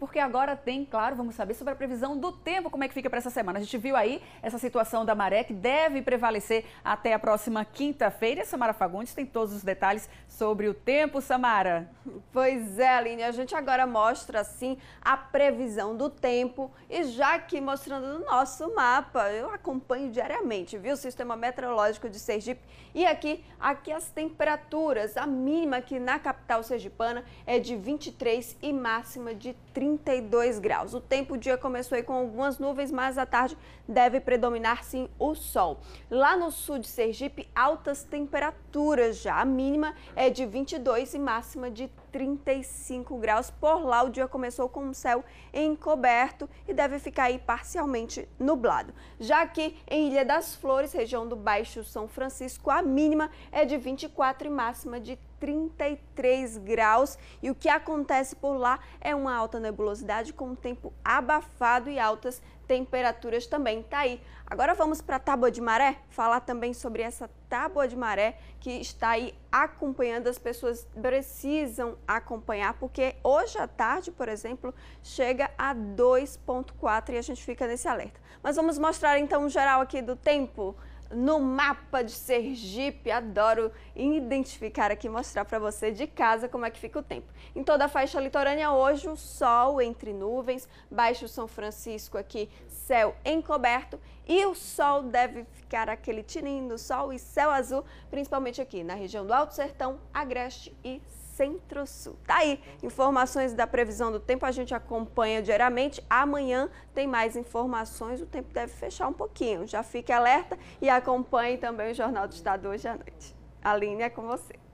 Porque agora tem, claro, vamos saber sobre a previsão do tempo, como é que fica para essa semana. A gente viu aí essa situação da maré que deve prevalecer até a próxima quinta-feira. Samara Fagundes tem todos os detalhes sobre o tempo, Samara. Pois é, Aline, a gente agora mostra, assim, a previsão do tempo e já aqui mostrando o nosso mapa, eu acompanho diariamente, viu, o Sistema Meteorológico de Sergipe e aqui, aqui as temperaturas, a mínima aqui na capital sergipana é de 23 e máxima de 30. 32 graus. O tempo dia começou aí com algumas nuvens, mas à tarde deve predominar sim o sol. Lá no sul de Sergipe, altas temperaturas já. A mínima é de 22 e máxima de 35 graus. Por lá, o dia começou com um céu encoberto e deve ficar aí parcialmente nublado. Já aqui em Ilha das Flores, região do Baixo São Francisco, a mínima é de 24 e máxima de 35. 33 graus e o que acontece por lá é uma alta nebulosidade com um tempo abafado e altas temperaturas também. Tá aí. Agora vamos para a tábua de maré, falar também sobre essa tábua de maré que está aí acompanhando as pessoas precisam acompanhar porque hoje à tarde, por exemplo, chega a 2.4 e a gente fica nesse alerta. Mas vamos mostrar então o geral aqui do tempo no mapa de Sergipe. Adoro identificar aqui, mostrar para você de casa como é que fica o tempo. Em toda a faixa litorânea, hoje o sol entre nuvens, baixo São Francisco aqui, céu encoberto e o sol deve ficar aquele tirinho do sol e céu azul, principalmente aqui na região do Alto Sertão, Agreste e Sergipe. Centro-Sul. Tá aí, informações da previsão do tempo a gente acompanha diariamente. Amanhã tem mais informações, o tempo deve fechar um pouquinho. Já fique alerta e acompanhe também o Jornal do Estado hoje à noite. Aline, é com você.